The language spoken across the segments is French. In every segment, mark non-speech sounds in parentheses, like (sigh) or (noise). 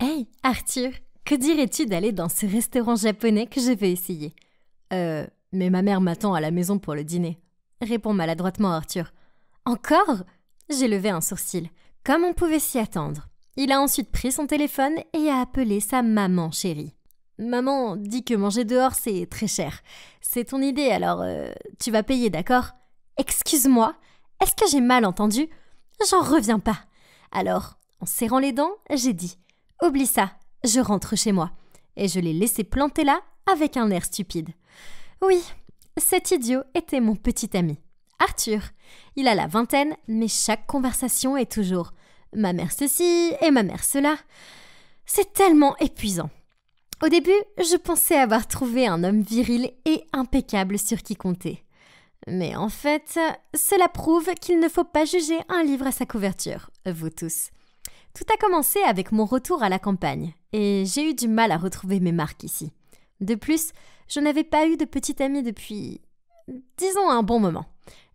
Hey, Arthur, que dirais-tu d'aller dans ce restaurant japonais que je vais essayer Euh, mais ma mère m'attend à la maison pour le dîner, répond maladroitement Arthur. Encore J'ai levé un sourcil, comme on pouvait s'y attendre. Il a ensuite pris son téléphone et a appelé sa maman chérie. Maman dit que manger dehors c'est très cher. C'est ton idée alors euh, tu vas payer, d'accord Excuse-moi, est-ce que j'ai mal entendu J'en reviens pas. Alors, en serrant les dents, j'ai dit Oublie ça, je rentre chez moi. Et je l'ai laissé planter là avec un air stupide. Oui, cet idiot était mon petit ami. Arthur. Il a la vingtaine, mais chaque conversation est toujours ma mère ceci et ma mère cela. C'est tellement épuisant. Au début, je pensais avoir trouvé un homme viril et impeccable sur qui compter. Mais en fait, cela prouve qu'il ne faut pas juger un livre à sa couverture, vous tous. Tout a commencé avec mon retour à la campagne, et j'ai eu du mal à retrouver mes marques ici. De plus, je n'avais pas eu de petite amie depuis... disons un bon moment.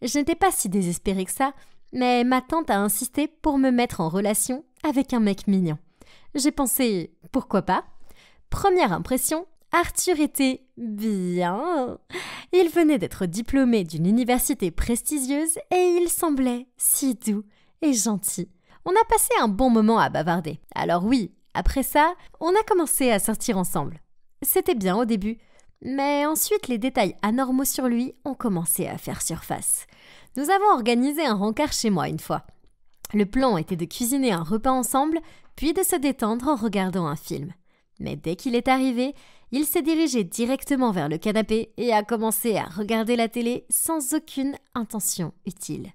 Je n'étais pas si désespérée que ça, mais ma tante a insisté pour me mettre en relation avec un mec mignon. J'ai pensé, pourquoi pas Première impression, Arthur était bien. Il venait d'être diplômé d'une université prestigieuse et il semblait si doux et gentil. On a passé un bon moment à bavarder. Alors oui, après ça, on a commencé à sortir ensemble. C'était bien au début, mais ensuite les détails anormaux sur lui ont commencé à faire surface. Nous avons organisé un rencard chez moi une fois. Le plan était de cuisiner un repas ensemble, puis de se détendre en regardant un film. Mais dès qu'il est arrivé, il s'est dirigé directement vers le canapé et a commencé à regarder la télé sans aucune intention utile.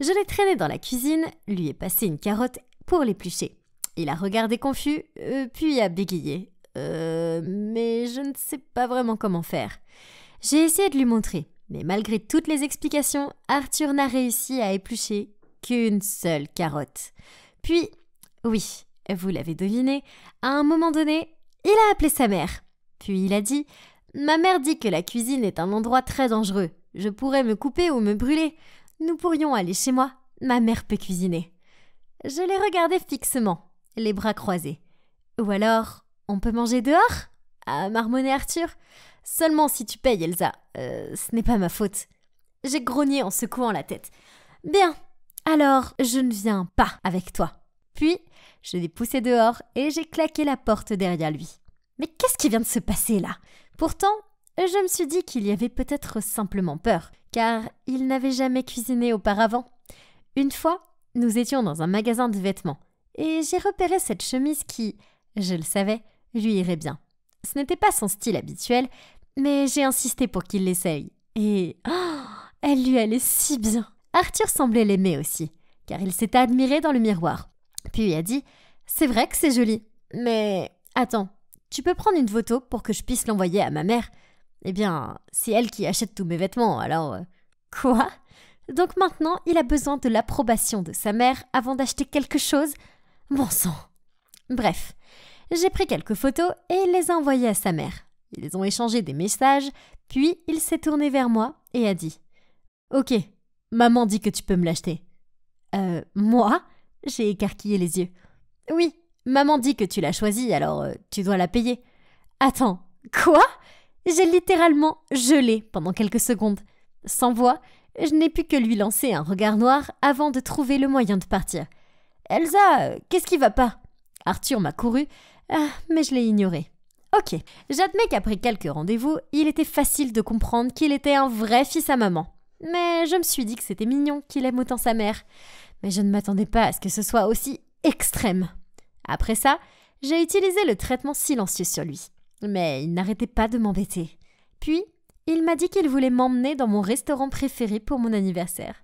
Je l'ai traîné dans la cuisine, lui ai passé une carotte pour l'éplucher. Il a regardé confus, euh, puis a bégayé. Euh, mais je ne sais pas vraiment comment faire. J'ai essayé de lui montrer, mais malgré toutes les explications, Arthur n'a réussi à éplucher qu'une seule carotte. Puis, oui, vous l'avez deviné, à un moment donné, il a appelé sa mère. Puis il a dit Ma mère dit que la cuisine est un endroit très dangereux. Je pourrais me couper ou me brûler. Nous pourrions aller chez moi. Ma mère peut cuisiner. Je l'ai regardé fixement, les bras croisés. Ou alors, on peut manger dehors a ah, marmonné Arthur. Seulement si tu payes, Elsa. Euh, ce n'est pas ma faute. J'ai grogné en secouant la tête. Bien, alors je ne viens pas avec toi. Puis, je l'ai poussé dehors et j'ai claqué la porte derrière lui. Mais qu'est-ce qui vient de se passer là Pourtant, je me suis dit qu'il y avait peut-être simplement peur car il n'avait jamais cuisiné auparavant. Une fois, nous étions dans un magasin de vêtements, et j'ai repéré cette chemise qui, je le savais, lui irait bien. Ce n'était pas son style habituel, mais j'ai insisté pour qu'il l'essaye, et oh, elle lui allait si bien. Arthur semblait l'aimer aussi, car il s'était admiré dans le miroir. Puis il a dit C'est vrai que c'est joli, mais attends, tu peux prendre une photo pour que je puisse l'envoyer à ma mère eh bien, c'est elle qui achète tous mes vêtements, alors... Euh, quoi Donc maintenant, il a besoin de l'approbation de sa mère avant d'acheter quelque chose Bon sang Bref, j'ai pris quelques photos et les a envoyées à sa mère. Ils ont échangé des messages, puis il s'est tourné vers moi et a dit Ok, maman dit que tu peux me l'acheter. Euh, moi J'ai écarquillé les yeux. Oui, maman dit que tu l'as choisie, alors euh, tu dois la payer. Attends, quoi j'ai littéralement gelé pendant quelques secondes. Sans voix, je n'ai pu que lui lancer un regard noir avant de trouver le moyen de partir. Elsa, qu'est-ce qui va pas Arthur m'a couru, ah, mais je l'ai ignoré. Ok, j'admets qu'après quelques rendez-vous, il était facile de comprendre qu'il était un vrai fils à maman. Mais je me suis dit que c'était mignon qu'il aime autant sa mère. Mais je ne m'attendais pas à ce que ce soit aussi extrême. Après ça, j'ai utilisé le traitement silencieux sur lui. Mais il n'arrêtait pas de m'embêter. Puis, il m'a dit qu'il voulait m'emmener dans mon restaurant préféré pour mon anniversaire.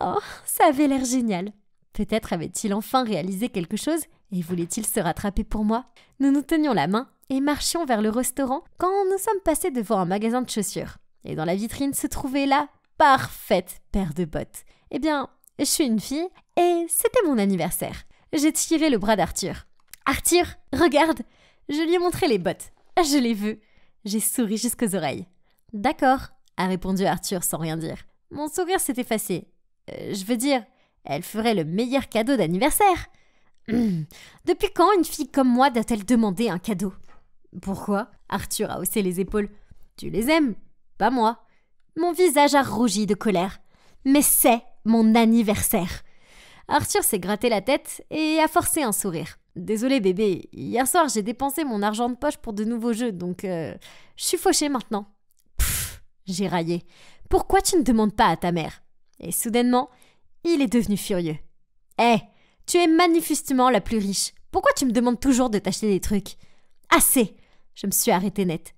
Oh, ça avait l'air génial. Peut-être avait-il enfin réalisé quelque chose et voulait-il se rattraper pour moi Nous nous tenions la main et marchions vers le restaurant quand nous sommes passés devant un magasin de chaussures. Et dans la vitrine se trouvait la parfaite paire de bottes. Eh bien, je suis une fille et c'était mon anniversaire. J'ai tiré le bras d'Arthur. Arthur, regarde Je lui ai montré les bottes. Ah, je les veux !» J'ai souri jusqu'aux oreilles. D'accord, a répondu Arthur sans rien dire. Mon sourire s'est effacé. Euh, je veux dire, elle ferait le meilleur cadeau d'anniversaire. (clears throat) Depuis quand une fille comme moi doit-elle demander un cadeau Pourquoi Arthur a haussé les épaules. Tu les aimes, pas moi. Mon visage a rougi de colère. Mais c'est mon anniversaire. Arthur s'est gratté la tête et a forcé un sourire. Désolé bébé, hier soir j'ai dépensé mon argent de poche pour de nouveaux jeux, donc euh, je suis fauchée maintenant. Pfff, j'ai raillé. Pourquoi tu ne demandes pas à ta mère Et soudainement, il est devenu furieux. Hé, eh, tu es manifestement la plus riche. Pourquoi tu me demandes toujours de t'acheter des trucs Assez Je me suis arrêtée net.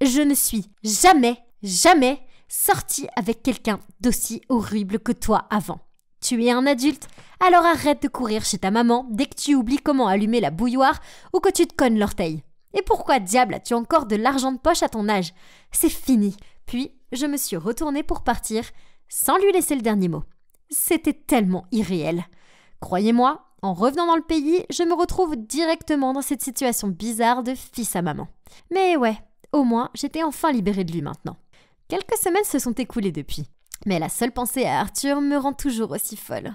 Je ne suis jamais, jamais sortie avec quelqu'un d'aussi horrible que toi avant. Tu es un adulte, alors arrête de courir chez ta maman dès que tu oublies comment allumer la bouilloire ou que tu te connes l'orteil. Et pourquoi diable as-tu encore de l'argent de poche à ton âge C'est fini. Puis, je me suis retournée pour partir, sans lui laisser le dernier mot. C'était tellement irréel. Croyez-moi, en revenant dans le pays, je me retrouve directement dans cette situation bizarre de fils à maman. Mais ouais, au moins, j'étais enfin libérée de lui maintenant. Quelques semaines se sont écoulées depuis. Mais la seule pensée à Arthur me rend toujours aussi folle.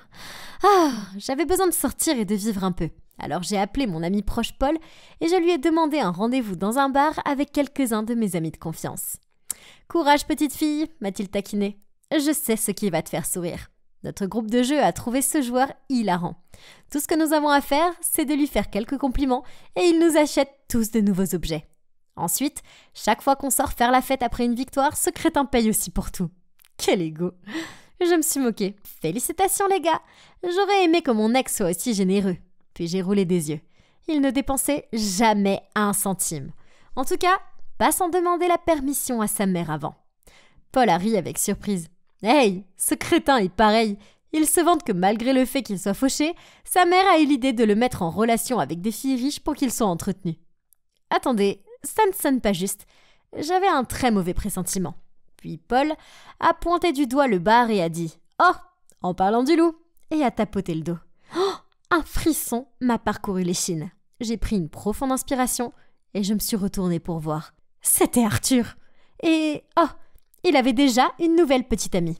Ah, j'avais besoin de sortir et de vivre un peu. Alors j'ai appelé mon ami proche Paul et je lui ai demandé un rendez-vous dans un bar avec quelques-uns de mes amis de confiance. Courage petite fille, m'a-t-il taquiné. Je sais ce qui va te faire sourire. Notre groupe de jeu a trouvé ce joueur hilarant. Tout ce que nous avons à faire, c'est de lui faire quelques compliments et il nous achète tous de nouveaux objets. Ensuite, chaque fois qu'on sort faire la fête après une victoire, ce crétin paye aussi pour tout. Quel ego Je me suis moquée. Félicitations les gars J'aurais aimé que mon ex soit aussi généreux. Puis j'ai roulé des yeux. Il ne dépensait jamais un centime. En tout cas, pas sans demander la permission à sa mère avant. Paul a ri avec surprise. Hey, ce crétin est pareil. Il se vante que malgré le fait qu'il soit fauché, sa mère a eu l'idée de le mettre en relation avec des filles riches pour qu'ils soit entretenus. Attendez, ça ne sonne pas juste. J'avais un très mauvais pressentiment. Puis Paul a pointé du doigt le bar et a dit Oh En parlant du loup Et a tapoté le dos. Oh Un frisson m'a parcouru l'échine. J'ai pris une profonde inspiration et je me suis retournée pour voir. C'était Arthur Et oh Il avait déjà une nouvelle petite amie.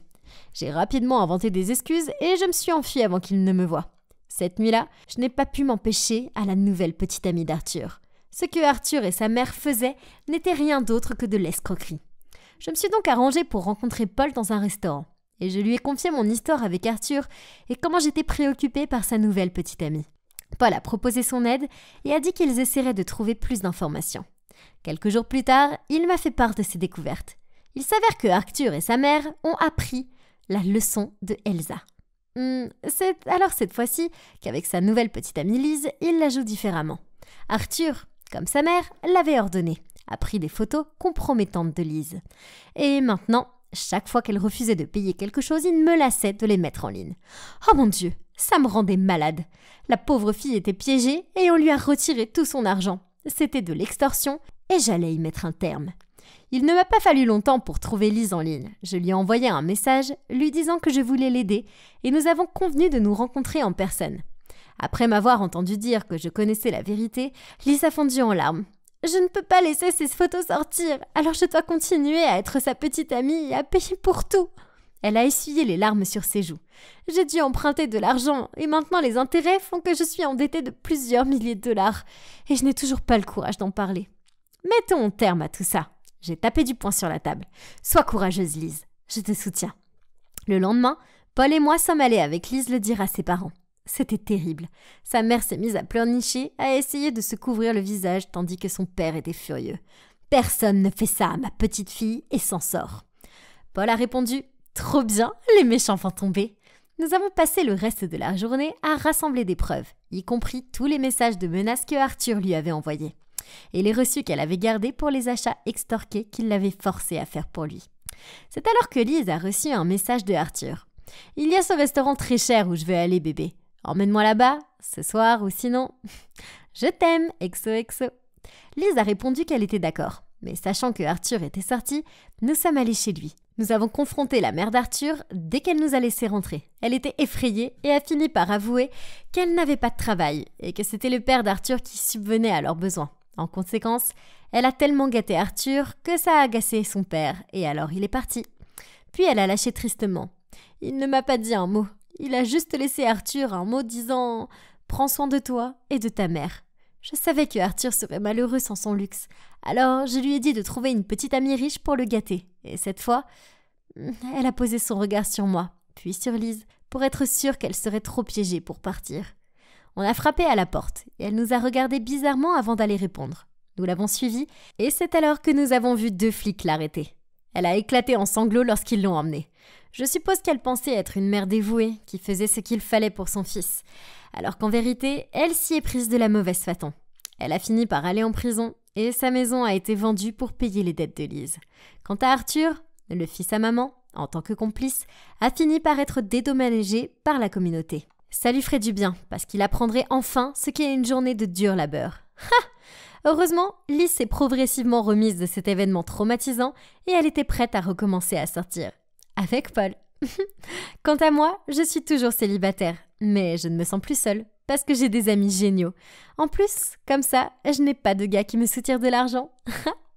J'ai rapidement inventé des excuses et je me suis enfuie avant qu'il ne me voie. Cette nuit-là, je n'ai pas pu m'empêcher à la nouvelle petite amie d'Arthur. Ce que Arthur et sa mère faisaient n'était rien d'autre que de l'escroquerie. Je me suis donc arrangée pour rencontrer Paul dans un restaurant, et je lui ai confié mon histoire avec Arthur et comment j'étais préoccupée par sa nouvelle petite amie. Paul a proposé son aide et a dit qu'ils essaieraient de trouver plus d'informations. Quelques jours plus tard, il m'a fait part de ses découvertes. Il s'avère que Arthur et sa mère ont appris la leçon de Elsa. Hmm, c'est alors cette fois-ci qu'avec sa nouvelle petite amie Lise, il la joue différemment. Arthur, comme sa mère, l'avait ordonné a pris des photos compromettantes de Lise. Et maintenant, chaque fois qu'elle refusait de payer quelque chose, il me lassait de les mettre en ligne. Oh mon Dieu, ça me rendait malade. La pauvre fille était piégée et on lui a retiré tout son argent. C'était de l'extorsion et j'allais y mettre un terme. Il ne m'a pas fallu longtemps pour trouver Lise en ligne. Je lui ai envoyé un message lui disant que je voulais l'aider et nous avons convenu de nous rencontrer en personne. Après m'avoir entendu dire que je connaissais la vérité, Lise a fondu en larmes. Je ne peux pas laisser ces photos sortir, alors je dois continuer à être sa petite amie et à payer pour tout. Elle a essuyé les larmes sur ses joues. J'ai dû emprunter de l'argent, et maintenant les intérêts font que je suis endettée de plusieurs milliers de dollars, et je n'ai toujours pas le courage d'en parler. Mettons un terme à tout ça. J'ai tapé du poing sur la table. Sois courageuse, Lise. Je te soutiens. Le lendemain, Paul et moi sommes allés avec Lise le dire à ses parents. C'était terrible. Sa mère s'est mise à pleurnicher, à essayer de se couvrir le visage tandis que son père était furieux. Personne ne fait ça à ma petite fille et s'en sort. Paul a répondu Trop bien, les méchants font tomber. Nous avons passé le reste de la journée à rassembler des preuves, y compris tous les messages de menaces que Arthur lui avait envoyés, et les reçus qu'elle avait gardés pour les achats extorqués qu'il l'avait forcé à faire pour lui. C'est alors que Lise a reçu un message de Arthur. Il y a ce restaurant très cher où je veux aller, bébé. Emmène-moi là-bas, ce soir ou sinon. Je t'aime, exo-exo. Lise a répondu qu'elle était d'accord, mais sachant que Arthur était sorti, nous sommes allés chez lui. Nous avons confronté la mère d'Arthur dès qu'elle nous a laissé rentrer. Elle était effrayée et a fini par avouer qu'elle n'avait pas de travail et que c'était le père d'Arthur qui subvenait à leurs besoins. En conséquence, elle a tellement gâté Arthur que ça a agacé son père et alors il est parti. Puis elle a lâché tristement. Il ne m'a pas dit un mot, il a juste laissé Arthur un mot disant Prends soin de toi et de ta mère. Je savais que Arthur serait malheureux sans son luxe, alors je lui ai dit de trouver une petite amie riche pour le gâter. Et cette fois, (laughs) elle a posé son regard sur moi, puis sur Lise, pour être sûre qu'elle serait trop piégée pour partir. On a frappé à la porte, et elle nous a regardés bizarrement avant d'aller répondre. Nous l'avons suivie, et c'est alors que nous avons vu deux flics l'arrêter. Elle a éclaté en sanglots lorsqu'ils l'ont emmenée. Je suppose qu'elle pensait être une mère dévouée qui faisait ce qu'il fallait pour son fils, alors qu'en vérité, elle s'y est prise de la mauvaise façon. Elle a fini par aller en prison et sa maison a été vendue pour payer les dettes de Lise. Quant à Arthur, le fils à maman, en tant que complice, a fini par être dédommagé par la communauté. Ça lui ferait du bien, parce qu'il apprendrait enfin ce qu'est une journée de dur labeur. (laughs) Ha Heureusement, Lise s'est progressivement remise de cet événement traumatisant et elle était prête à recommencer à sortir avec Paul. (laughs) Quant à moi, je suis toujours célibataire, mais je ne me sens plus seule parce que j'ai des amis géniaux. En plus, comme ça, je n'ai pas de gars qui me soutiennent de l'argent. (laughs)